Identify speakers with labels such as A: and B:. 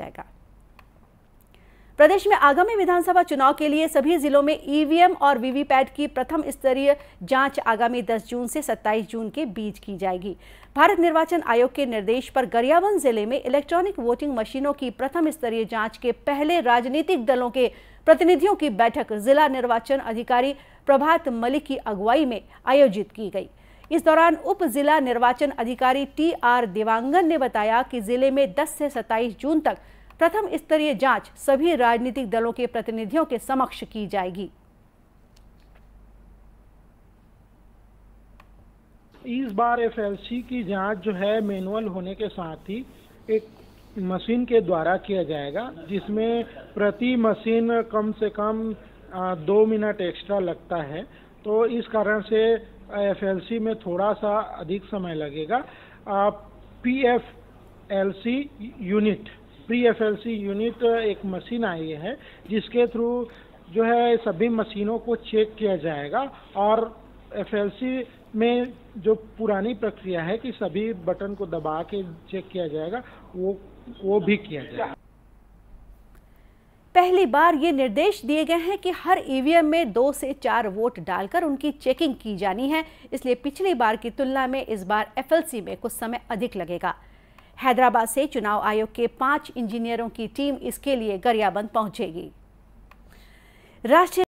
A: जाएगा प्रदेश में आगामी विधानसभा चुनाव के लिए सभी जिलों में ईवीएम और वीवीपैट की प्रथम स्तरीय जांच आगामी 10 जून से 27 जून के बीच की जाएगी भारत निर्वाचन आयोग के निर्देश पर गरियाबंद जिले में इलेक्ट्रॉनिक वोटिंग मशीनों की प्रथम स्तरीय जांच के पहले राजनीतिक दलों के प्रतिनिधियों की बैठक जिला निर्वाचन अधिकारी प्रभात मलिक की अगुवाई में आयोजित की गई इस दौरान उप जिला निर्वाचन अधिकारी टी आर देवांगन ने बताया कि जिले में 10 से 27 जून तक प्रथम स्तरीय जांच सभी राजनीतिक दलों के प्रतिनिधियों के समक्ष की जाएगी
B: इस बार एफएलसी की जांच जो है मैनुअल होने के साथ ही एक मशीन के द्वारा किया जाएगा जिसमें प्रति मशीन कम से कम दो मिनट एक्स्ट्रा लगता है तो इस कारण से एफ में थोड़ा सा अधिक समय लगेगा P F L C unit pre F L C unit एक मशीन आई है जिसके थ्रू जो है सभी मशीनों को चेक किया जाएगा और एफ एल सी में जो पुरानी प्रक्रिया है कि सभी बटन को दबा के चेक किया जाएगा वो वो भी किया जाएगा
A: पहली बार ये निर्देश दिए गए हैं कि हर ईवीएम में दो से चार वोट डालकर उनकी चेकिंग की जानी है इसलिए पिछली बार की तुलना में इस बार एफएलसी में कुछ समय अधिक लगेगा हैदराबाद से चुनाव आयोग के पांच इंजीनियरों की टीम इसके लिए गरियाबंद पहुंचेगी राष्ट्रीय